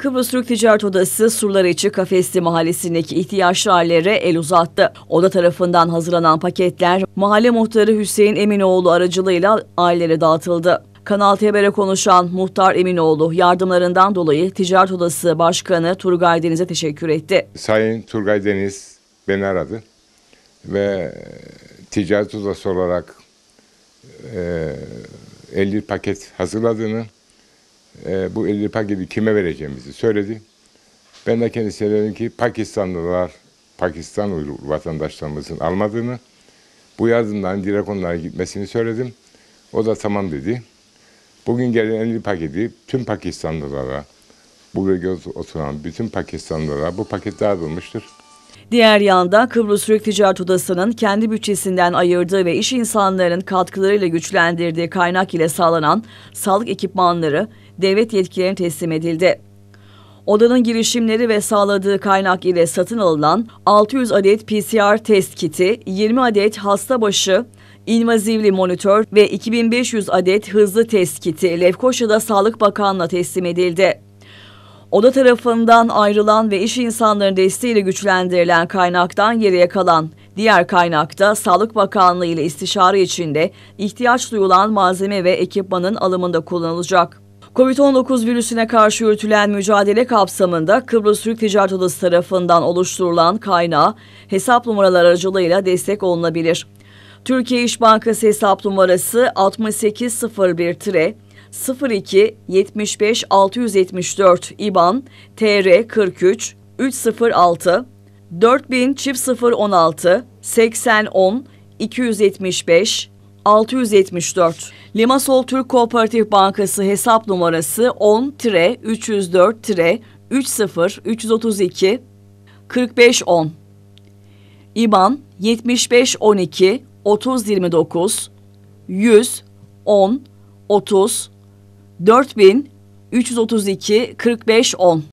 Kıbrıs Türk Ticaret Odası Surlar İçi Kafesli Mahallesi'ndeki ihtiyaçlı ailelere el uzattı. Oda tarafından hazırlanan paketler mahalle muhtarı Hüseyin Eminoğlu aracılığıyla ailelere dağıtıldı. Kanal Teber'e konuşan Muhtar Eminoğlu yardımlarından dolayı Ticaret Odası Başkanı Turgay Deniz'e teşekkür etti. Sayın Turgay Deniz beni aradı ve e, Ticaret Odası olarak e, 50 paket hazırladığını e, bu 50 paketi kime vereceğimizi söyledi. Ben de kendisine dedim ki Pakistanlılar, Pakistan uyruklu vatandaşlarımızın almadığını, bu yazından direkt onlara gitmesini söyledim. O da tamam dedi. Bugün gelen 50 paketi tüm Pakistanlılara, bu bölgede oturan bütün Pakistanlılara bu paket dağıtılmıştır. Diğer yandan Kıbrıs Türk Ticaret Odası'nın kendi bütçesinden ayırdığı ve iş insanlarının katkılarıyla güçlendirdiği kaynak ile sağlanan sağlık ekipmanları devlet yetkililerine teslim edildi. Odanın girişimleri ve sağladığı kaynak ile satın alınan 600 adet PCR test kiti, 20 adet hasta başı invazivli monitör ve 2500 adet hızlı test kiti Lefkoşa'da Sağlık Bakanı'na teslim edildi. Oda tarafından ayrılan ve iş insanların desteğiyle güçlendirilen kaynaktan geriye kalan diğer kaynakta Sağlık Bakanlığı ile istişare içinde ihtiyaç duyulan malzeme ve ekipmanın alımında kullanılacak. Covid-19 virüsüne karşı yürütülen mücadele kapsamında Kıbrıs Türk Ticaret Odası tarafından oluşturulan kaynağı hesap numaraları aracılığıyla destek olunabilir. Türkiye İş Bankası hesap numarası 6801 02 75 674 IBAN TR 43 306 4000 016 80 275 674 Limasol Türk Kooperatif Bankası hesap numarası 10-304-30-332 4510 IBAN 7512 3029 100 10 30 4000 332 45 10